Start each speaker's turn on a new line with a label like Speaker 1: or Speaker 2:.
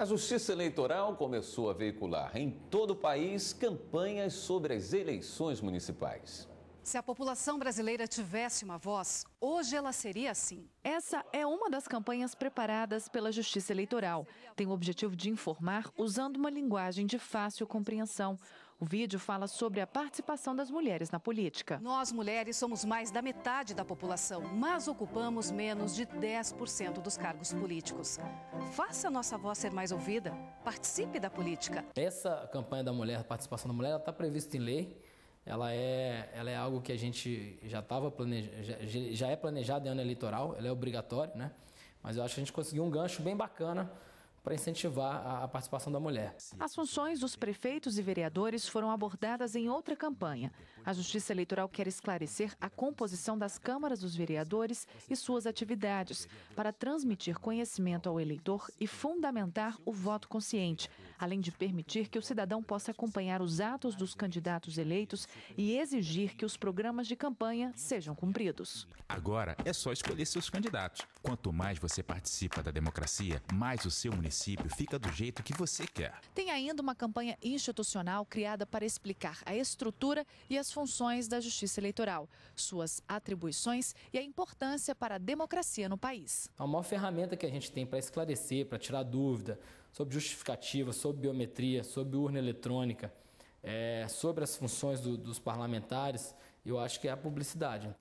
Speaker 1: A Justiça Eleitoral começou a veicular em todo o país campanhas sobre as eleições municipais.
Speaker 2: Se a população brasileira tivesse uma voz, hoje ela seria assim.
Speaker 3: Essa é uma das campanhas preparadas pela Justiça Eleitoral. Tem o objetivo de informar usando uma linguagem de fácil compreensão. O vídeo fala sobre a participação das mulheres na política.
Speaker 2: Nós, mulheres, somos mais da metade da população, mas ocupamos menos de 10% dos cargos políticos. Faça a nossa voz ser mais ouvida. Participe da política.
Speaker 4: Essa campanha da mulher, participação da mulher, está prevista em lei. Ela é, ela é algo que a gente já estava planejado, já, já é planejado em ano eleitoral, ela é obrigatória, né? Mas eu acho que a gente conseguiu um gancho bem bacana para incentivar a, participação da mulher. As funções dos
Speaker 3: prefeitos e vereadores foram abordadas em outra campanha. A Justiça Eleitoral quer esclarecer a composição das câmaras dos vereadores e suas atividades, para transmitir conhecimento ao eleitor e fundamentar o voto consciente, além de permitir que o cidadão possa acompanhar os atos dos candidatos eleitos e exigir que os programas de campanha sejam cumpridos.
Speaker 5: Agora é só escolher seus candidatos. Quanto mais você participa da democracia, mais o seu município município fica do jeito que você quer.
Speaker 3: Tem ainda uma campanha institucional criada para explicar a estrutura e as funções da Justiça Eleitoral, suas atribuições e a importância para a democracia no país.
Speaker 4: A maior ferramenta que a gente tem para esclarecer, para tirar dúvida sobre justificativa, sobre biometria, sobre urna eletrônica, é, sobre as funções do, dos parlamentares, eu acho que é a publicidade.